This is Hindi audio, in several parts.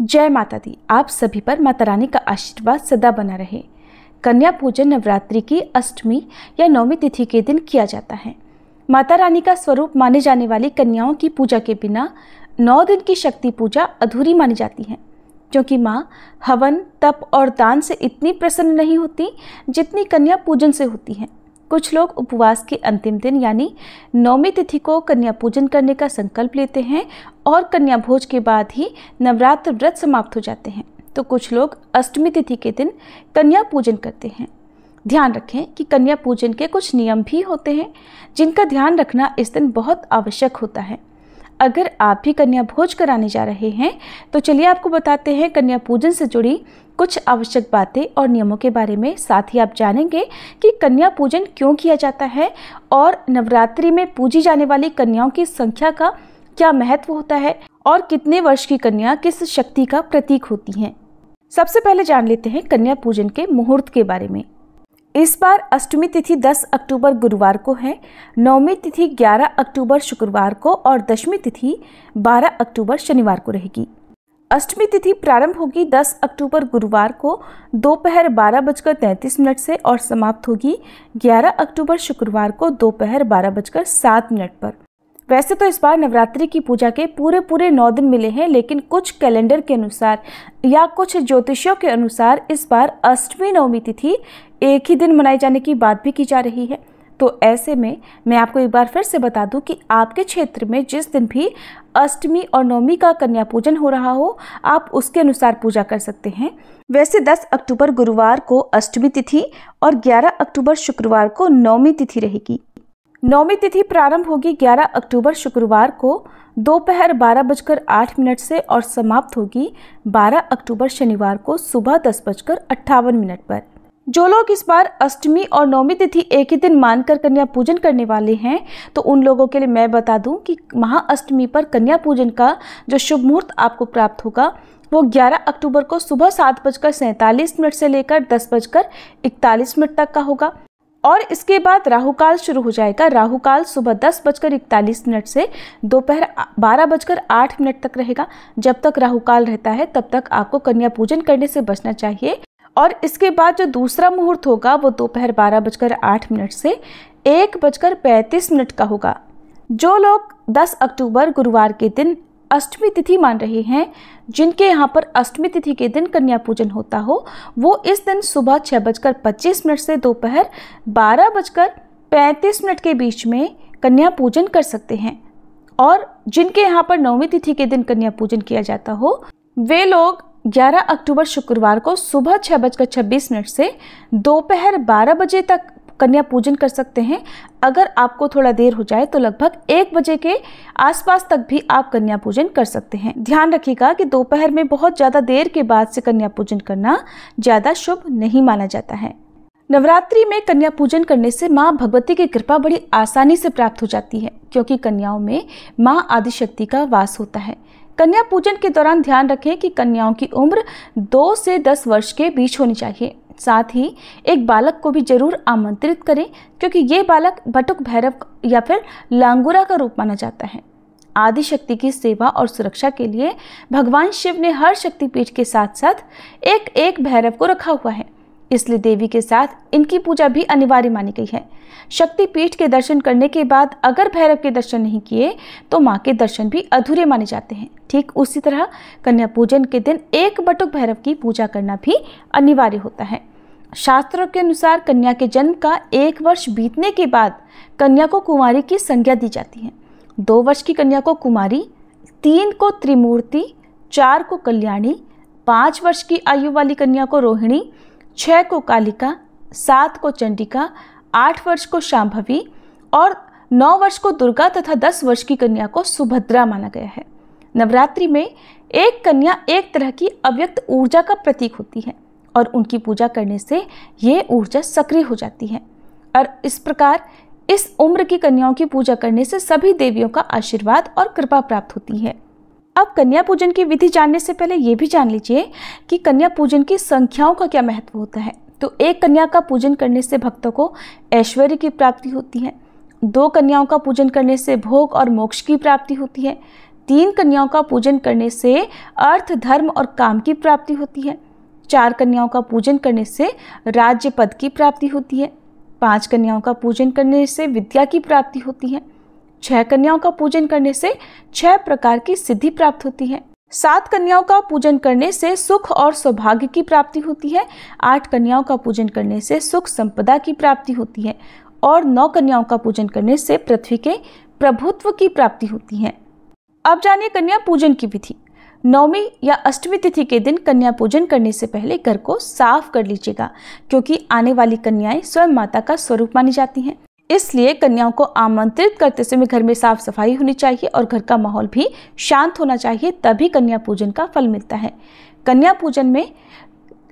जय माता दी आप सभी पर माता रानी का आशीर्वाद सदा बना रहे कन्या पूजन नवरात्रि की अष्टमी या नवमी तिथि के दिन किया जाता है माता रानी का स्वरूप माने जाने वाली कन्याओं की पूजा के बिना नौ दिन की शक्ति पूजा अधूरी मानी जाती है क्योंकि माँ हवन तप और दान से इतनी प्रसन्न नहीं होती जितनी कन्या पूजन से होती हैं कुछ लोग उपवास के अंतिम दिन यानी नौमी तिथि को कन्या पूजन करने का संकल्प लेते हैं और कन्या भोज के बाद ही नवरात्र व्रत समाप्त हो जाते हैं तो कुछ लोग अष्टमी तिथि के दिन कन्या पूजन करते हैं ध्यान रखें कि कन्या पूजन के कुछ नियम भी होते हैं जिनका ध्यान रखना इस दिन बहुत आवश्यक होता है अगर आप भी कन्या भोज कराने जा रहे हैं तो चलिए आपको बताते हैं कन्या पूजन से जुड़ी कुछ आवश्यक बातें और नियमों के बारे में साथ ही आप जानेंगे कि कन्या पूजन क्यों किया जाता है और नवरात्रि में पूजी जाने वाली कन्याओं की संख्या का क्या महत्व होता है और कितने वर्ष की कन्या किस शक्ति का प्रतीक होती हैं सबसे पहले जान लेते हैं कन्या पूजन के मुहूर्त के बारे में इस बार अष्टमी तिथि 10 अक्टूबर गुरुवार को है नौमी तिथि 11 अक्टूबर शुक्रवार को और दशमी तिथि 12 अक्टूबर शनिवार को रहेगी अष्टमी तिथि प्रारंभ होगी 10 अक्टूबर गुरुवार को दोपहर बारह बजकर तैंतीस मिनट से और समाप्त होगी 11 अक्टूबर शुक्रवार को दोपहर बारह बजकर सात मिनट पर वैसे तो इस बार नवरात्रि की पूजा के पूरे पूरे नौ दिन मिले हैं लेकिन कुछ कैलेंडर के अनुसार या कुछ ज्योतिषियों के अनुसार इस बार अष्टमी नवमी तिथि एक ही दिन मनाए जाने की बात भी की जा रही है तो ऐसे में मैं आपको एक बार फिर से बता दूं कि आपके क्षेत्र में जिस दिन भी अष्टमी और नवमी का कन्या पूजन हो रहा हो आप उसके अनुसार पूजा कर सकते हैं वैसे 10 अक्टूबर गुरुवार को अष्टमी तिथि और 11 अक्टूबर शुक्रवार को नवमी तिथि रहेगी नौवीं तिथि प्रारंभ होगी 11 अक्टूबर शुक्रवार को दोपहर बारह बजकर आठ मिनट से और समाप्त होगी 12 अक्टूबर शनिवार को सुबह दस बजकर अट्ठावन मिनट पर जो लोग इस बार अष्टमी और नौमी तिथि एक ही दिन मानकर कन्या पूजन करने वाले हैं तो उन लोगों के लिए मैं बता दूं कि महाअष्टमी पर कन्या पूजन का जो शुभ मुहूर्त आपको प्राप्त होगा वो 11 अक्टूबर को सुबह सात बजकर सैंतालीस मिनट से लेकर दस बजकर इकतालीस मिनट तक का होगा और इसके बाद राहु काल शुरू हो जाएगा राहु काल सुबह दस बजकर इकतालीस मिनट से दोपहर बारह बजकर आठ मिनट तक रहेगा जब तक राहु काल रहता है तब तक आपको कन्या पूजन करने से बचना चाहिए और इसके बाद जो दूसरा मुहूर्त होगा वो दोपहर बारह बजकर आठ मिनट से एक बजकर पैंतीस मिनट का होगा जो लोग 10 अक्टूबर गुरुवार के दिन अष्टमी तिथि मान रहे हैं जिनके यहाँ पर अष्टमी तिथि के दिन कन्या पूजन होता हो वो इस दिन सुबह छः बजकर पच्चीस मिनट से दोपहर बारह बजकर पैंतीस मिनट के बीच में कन्या पूजन कर सकते हैं और जिनके यहाँ पर नौवीं तिथि के दिन कन्या पूजन किया जाता हो वे लोग 11 अक्टूबर शुक्रवार को सुबह छः बजकर छब्बीस मिनट से दोपहर बारह बजे तक कन्या पूजन कर सकते हैं अगर आपको थोड़ा देर हो जाए तो लगभग एक बजे के आसपास तक भी आप कन्या पूजन कर सकते हैं ध्यान रखिएगा कि दोपहर में बहुत ज़्यादा देर के बाद से कन्या पूजन करना ज़्यादा शुभ नहीं माना जाता है नवरात्रि में कन्या पूजन करने से माँ भगवती की कृपा बड़ी आसानी से प्राप्त हो जाती है क्योंकि कन्याओं में माँ आदिशक्ति का वास होता है कन्या पूजन के दौरान ध्यान रखें कि कन्याओं की उम्र दो से दस वर्ष के बीच होनी चाहिए साथ ही एक बालक को भी जरूर आमंत्रित करें क्योंकि ये बालक बटुक भैरव या फिर लांगुरा का रूप माना जाता है आदिशक्ति की सेवा और सुरक्षा के लिए भगवान शिव ने हर शक्तिपीठ के साथ साथ एक एक भैरव को रखा हुआ है इसलिए देवी के साथ इनकी पूजा भी अनिवार्य मानी गई है शक्ति पीठ के दर्शन करने के बाद अगर भैरव के दर्शन नहीं किए तो माँ के दर्शन भी अधूरे माने जाते हैं ठीक उसी तरह कन्या पूजन के दिन एक बटुक भैरव की पूजा करना भी अनिवार्य होता है शास्त्रों के अनुसार कन्या के जन्म का एक वर्ष बीतने के बाद कन्या को कुमारी की संज्ञा दी जाती है दो वर्ष की कन्या को कुमारी तीन को त्रिमूर्ति चार को कल्याणी पाँच वर्ष की आयु वाली कन्या को रोहिणी छः को कालिका सात को चंडिका आठ वर्ष को शांभवी और नौ वर्ष को दुर्गा तथा दस वर्ष की कन्या को सुभद्रा माना गया है नवरात्रि में एक कन्या एक तरह की अव्यक्त ऊर्जा का प्रतीक होती है और उनकी पूजा करने से ये ऊर्जा सक्रिय हो जाती है और इस प्रकार इस उम्र की कन्याओं की पूजा करने से सभी देवियों का आशीर्वाद और कृपा प्राप्त होती है अब कन्या पूजन की विधि जानने से पहले ये भी जान लीजिए कि कन्या पूजन की संख्याओं का क्या महत्व होता है तो एक कन्या का पूजन करने से भक्तों को ऐश्वर्य की प्राप्ति होती है दो कन्याओं का पूजन करने से भोग और मोक्ष की प्राप्ति होती है तीन कन्याओं का पूजन करने से अर्थ धर्म और काम की प्राप्ति होती है चार कन्याओं का पूजन करने से राज्य पद की प्राप्ति होती है पांच कन्याओं का पूजन करने से विद्या की प्राप्ति होती है छह कन्याओं का पूजन करने से छह प्रकार की सिद्धि प्राप्त होती है सात कन्याओं का पूजन करने से सुख और सौभाग्य की प्राप्ति होती है आठ कन्याओं का पूजन करने से सुख संपदा की प्राप्ति होती है और नौ कन्याओं का पूजन करने से पृथ्वी के प्रभुत्व की प्राप्ति होती है अब जानिए कन्या पूजन की विधि नौवीं या अष्टमी तिथि के दिन कन्या पूजन करने से पहले घर को साफ कर लीजिएगा क्योंकि आने वाली कन्याएं स्वयं माता का स्वरूप मानी जाती हैं इसलिए कन्याओं को आमंत्रित करते समय घर में साफ सफाई होनी चाहिए और घर का माहौल भी शांत होना चाहिए तभी कन्या पूजन का फल मिलता है कन्या पूजन में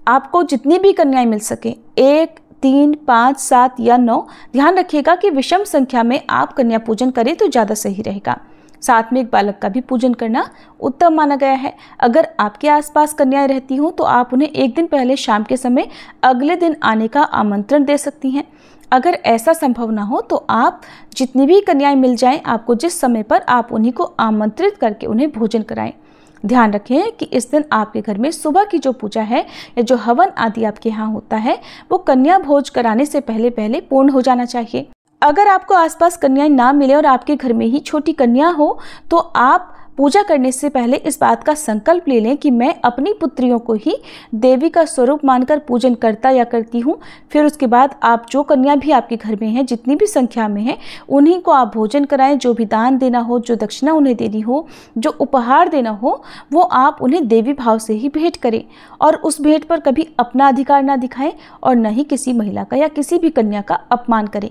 आपको जितनी भी कन्याएं मिल सकें एक तीन पाँच सात या नौ ध्यान रखिएगा कि विषम संख्या में आप कन्या पूजन करें तो ज़्यादा सही रहेगा साथ में एक बालक का भी पूजन करना उत्तम माना गया है अगर आपके आसपास कन्याएं रहती हों तो आप उन्हें एक दिन पहले शाम के समय अगले दिन आने का आमंत्रण दे सकती हैं अगर ऐसा संभव ना हो तो आप जितनी भी कन्याएं मिल जाएं आपको जिस समय पर आप उन्हीं को आमंत्रित करके उन्हें भोजन कराएं ध्यान रखें कि इस दिन आपके घर में सुबह की जो पूजा है या जो हवन आदि आपके यहाँ होता है वो कन्या भोज कराने से पहले पहले पूर्ण हो जाना चाहिए अगर आपको आसपास कन्याएं ना मिले और आपके घर में ही छोटी कन्या हो तो आप पूजा करने से पहले इस बात का संकल्प ले लें कि मैं अपनी पुत्रियों को ही देवी का स्वरूप मानकर पूजन करता या करती हूँ फिर उसके बाद आप जो कन्या भी आपके घर में हैं जितनी भी संख्या में हैं उन्हीं को आप भोजन कराएं जो भी दान देना हो जो दक्षिणा उन्हें देनी हो जो उपहार देना हो वो आप उन्हें देवी भाव से ही भेंट करें और उस भेंट पर कभी अपना अधिकार ना दिखाएं और न ही किसी महिला का या किसी भी कन्या का अपमान करें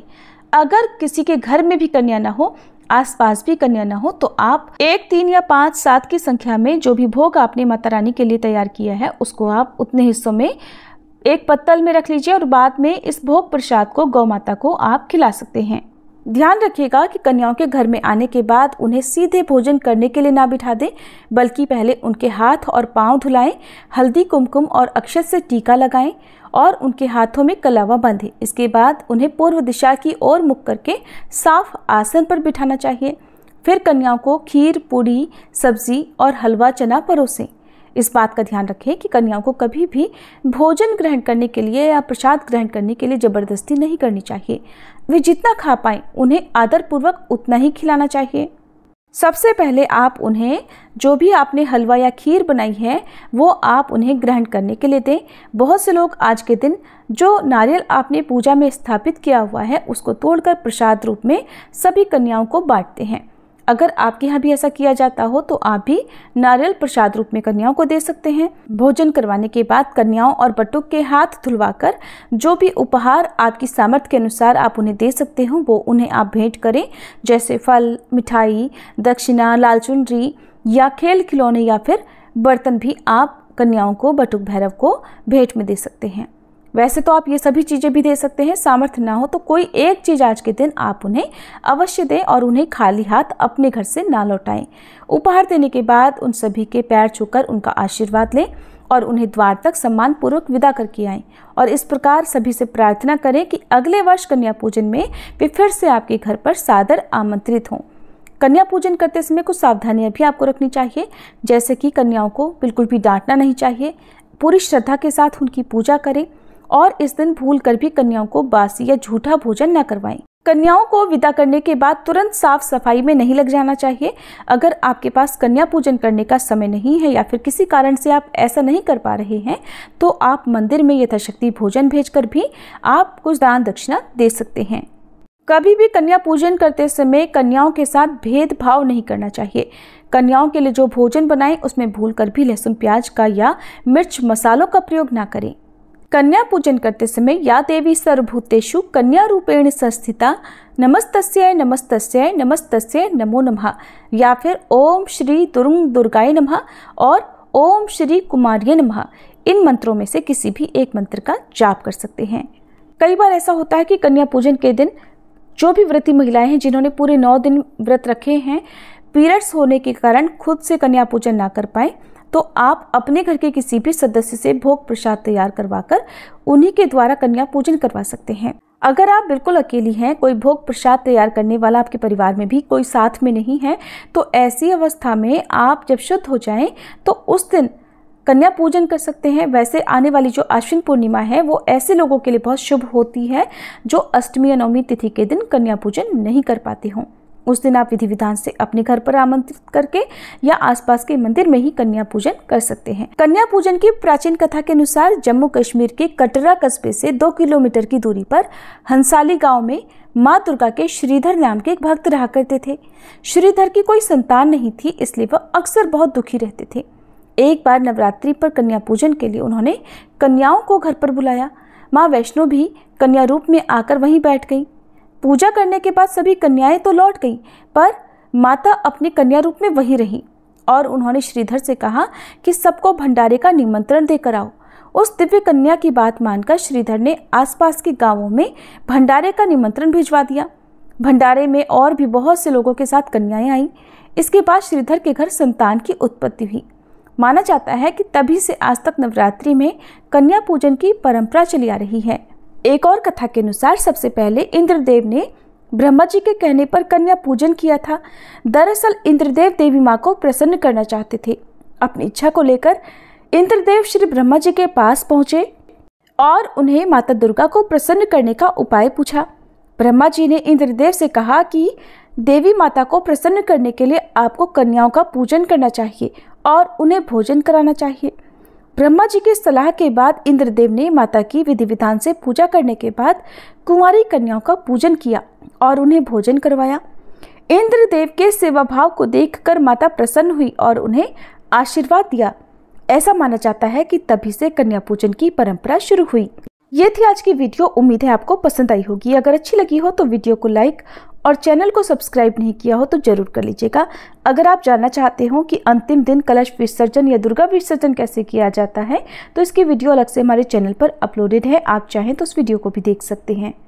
अगर किसी के घर में भी कन्या ना हो आसपास भी कन्या ना हो तो आप एक तीन या पाँच सात की संख्या में जो भी भोग आपने माता रानी के लिए तैयार किया है उसको आप उतने हिस्सों में एक पत्तल में रख लीजिए और बाद में इस भोग प्रसाद को गौ माता को आप खिला सकते हैं ध्यान रखिएगा कि कन्याओं के घर में आने के बाद उन्हें सीधे भोजन करने के लिए ना बिठा दें बल्कि पहले उनके हाथ और पांव धुलाएं हल्दी कुमकुम और अक्षत से टीका लगाएं और उनके हाथों में कलावा बांधें इसके बाद उन्हें पूर्व दिशा की ओर मुख करके साफ आसन पर बिठाना चाहिए फिर कन्याओं को खीर पूड़ी सब्जी और हलवा चना परोसें इस बात का ध्यान रखें कि कन्याओं को कभी भी भोजन ग्रहण करने के लिए या प्रसाद ग्रहण करने के लिए ज़बरदस्ती नहीं करनी चाहिए वे जितना खा पाएँ उन्हें आदरपूर्वक उतना ही खिलाना चाहिए सबसे पहले आप उन्हें जो भी आपने हलवा या खीर बनाई है वो आप उन्हें ग्रहण करने के लिए दें बहुत से लोग आज के दिन जो नारियल आपने पूजा में स्थापित किया हुआ है उसको तोड़कर प्रसाद रूप में सभी कन्याओं को बांटते हैं अगर आपके यहाँ भी ऐसा किया जाता हो तो आप भी नारियल प्रसाद रूप में कन्याओं को दे सकते हैं भोजन करवाने के बाद कन्याओं और बटुक के हाथ धुलवाकर जो भी उपहार आपकी सामर्थ्य के अनुसार आप उन्हें दे सकते हो वो उन्हें आप भेंट करें जैसे फल मिठाई दक्षिणा लाल चुनरी या खेल खिलौने या फिर बर्तन भी आप कन्याओं को बटुक भैरव को भेंट में दे सकते हैं वैसे तो आप ये सभी चीज़ें भी दे सकते हैं सामर्थ्य ना हो तो कोई एक चीज़ आज के दिन आप उन्हें अवश्य दें और उन्हें खाली हाथ अपने घर से ना लौटाएं उपहार देने के बाद उन सभी के पैर छूकर उनका आशीर्वाद लें और उन्हें द्वार तक सम्मानपूर्वक विदा करके आएँ और इस प्रकार सभी से प्रार्थना करें कि अगले वर्ष कन्या पूजन में वे फिर से आपके घर पर सादर आमंत्रित हों कन्या पूजन करते समय कुछ सावधानियां भी आपको रखनी चाहिए जैसे कि कन्याओं को बिल्कुल भी डांटना नहीं चाहिए पूरी श्रद्धा के साथ उनकी पूजा करें और इस दिन भूल कर भी कन्याओं को बासी या झूठा भोजन न करवाएं कन्याओं को विदा करने के बाद तुरंत साफ सफाई में नहीं लग जाना चाहिए अगर आपके पास कन्या पूजन करने का समय नहीं है या फिर किसी कारण से आप ऐसा नहीं कर पा रहे हैं तो आप मंदिर में यथाशक्ति भोजन भेजकर भी आप कुछ दान दक्षिणा दे सकते हैं कभी भी कन्या पूजन करते समय कन्याओं के साथ भेदभाव नहीं करना चाहिए कन्याओं के लिए जो भोजन बनाएं उसमें भूल कर भी लहसुन प्याज का या मिर्च मसालों का प्रयोग ना करें कन्या पूजन करते समय या देवी सर्वभूतेषु कन्या रूपेण संस्थिता नमस्तस्यै नमस्तस्यै नमस्तस्यै नमो नमः या फिर ओम श्री दुर्ग दुर्गाय नमः और ओम श्री कुमार्य नमः इन मंत्रों में से किसी भी एक मंत्र का जाप कर सकते हैं कई बार ऐसा होता है कि कन्या पूजन के दिन जो भी व्रती महिलाएं हैं जिन्होंने पूरे नौ दिन व्रत रखे हैं पीरियड्स होने के कारण खुद से कन्या पूजन ना कर पाएँ तो आप अपने घर के किसी भी सदस्य से भोग प्रसाद तैयार करवाकर उन्हीं के द्वारा कन्या पूजन करवा सकते हैं अगर आप बिल्कुल अकेली हैं कोई भोग प्रसाद तैयार करने वाला आपके परिवार में भी कोई साथ में नहीं है तो ऐसी अवस्था में आप जब शुद्ध हो जाएं तो उस दिन कन्या पूजन कर सकते हैं वैसे आने वाली जो आश्विन पूर्णिमा है वो ऐसे लोगों के लिए बहुत शुभ होती है जो अष्टमी या नवमी तिथि के दिन कन्या पूजन नहीं कर पाते हों उस दिन आप विधि विधान से अपने घर पर आमंत्रित करके या आसपास के मंदिर में ही कन्या पूजन कर सकते हैं कन्या पूजन की प्राचीन कथा के अनुसार जम्मू कश्मीर के कटरा कस्बे से दो किलोमीटर की दूरी पर हंसाली गाँव में माँ दुर्गा के श्रीधर नाम के एक भक्त रहा करते थे श्रीधर की कोई संतान नहीं थी इसलिए वह अक्सर बहुत दुखी रहते थे एक बार नवरात्रि पर कन्या पूजन के लिए उन्होंने कन्याओं को घर पर बुलाया माँ वैष्णो भी कन्या रूप में आकर वहीं बैठ गई पूजा करने के बाद सभी कन्याएं तो लौट गईं पर माता अपने कन्या रूप में वहीं रहीं और उन्होंने श्रीधर से कहा कि सबको भंडारे का निमंत्रण देकर आओ उस दिव्य कन्या की बात मानकर श्रीधर ने आसपास के गांवों में भंडारे का निमंत्रण भिजवा दिया भंडारे में और भी बहुत से लोगों के साथ कन्याएं आईं इसके बाद श्रीधर के घर संतान की उत्पत्ति हुई माना जाता है कि तभी से आज तक नवरात्रि में कन्या पूजन की परंपरा चली आ रही है एक और कथा के अनुसार सबसे पहले इंद्रदेव ने ब्रह्मा जी के कहने पर कन्या पूजन किया था दरअसल इंद्रदेव देवी माँ को प्रसन्न करना चाहते थे अपनी इच्छा को लेकर इंद्रदेव श्री ब्रह्मा जी के पास पहुँचे और उन्हें माता दुर्गा को प्रसन्न करने का उपाय पूछा ब्रह्मा जी ने इंद्रदेव से कहा कि देवी माता को प्रसन्न करने के लिए आपको कन्याओं का पूजन करना चाहिए और उन्हें भोजन कराना चाहिए ब्रह्मा जी की सलाह के बाद इंद्रदेव ने माता की विधि विधान से पूजा करने के बाद कुंवारी कन्याओं का पूजन किया और उन्हें भोजन करवाया इंद्रदेव के सेवा भाव को देखकर माता प्रसन्न हुई और उन्हें आशीर्वाद दिया ऐसा माना जाता है कि तभी से कन्या पूजन की परंपरा शुरू हुई ये थी आज की वीडियो उम्मीद है आपको पसंद आई होगी अगर अच्छी लगी हो तो वीडियो को लाइक और चैनल को सब्सक्राइब नहीं किया हो तो जरूर कर लीजिएगा अगर आप जानना चाहते हो कि अंतिम दिन कलश विसर्जन या दुर्गा विसर्जन कैसे किया जाता है तो इसकी वीडियो अलग से हमारे चैनल पर अपलोडेड है आप चाहें तो उस वीडियो को भी देख सकते हैं